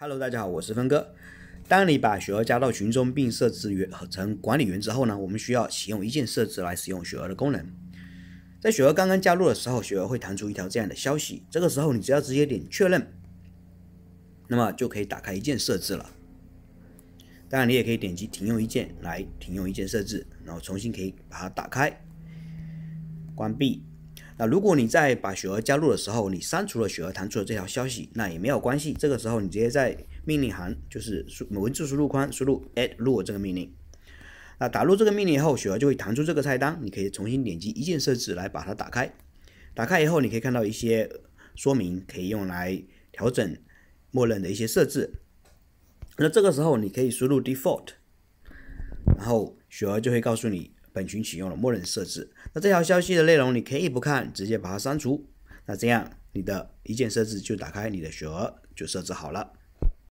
Hello，大家好，我是峰哥。当你把雪儿加到群中并设置成管理员之后呢，我们需要启用一键设置来使用雪儿的功能。在雪儿刚刚加入的时候，雪儿会弹出一条这样的消息，这个时候你只要直接点确认，那么就可以打开一键设置了。当然，你也可以点击停用一键来停用一键设置，然后重新可以把它打开、关闭。那如果你在把雪儿加入的时候，你删除了雪儿弹出的这条消息，那也没有关系。这个时候你直接在命令行就是输文字输入框输入 add u l e 这个命令。那打入这个命令以后，雪儿就会弹出这个菜单，你可以重新点击一键设置来把它打开。打开以后，你可以看到一些说明，可以用来调整默认的一些设置。那这个时候你可以输入 default，然后雪儿就会告诉你。本群启用了默认设置，那这条消息的内容你可以不看，直接把它删除。那这样你的一键设置就打开，你的雪儿就设置好了。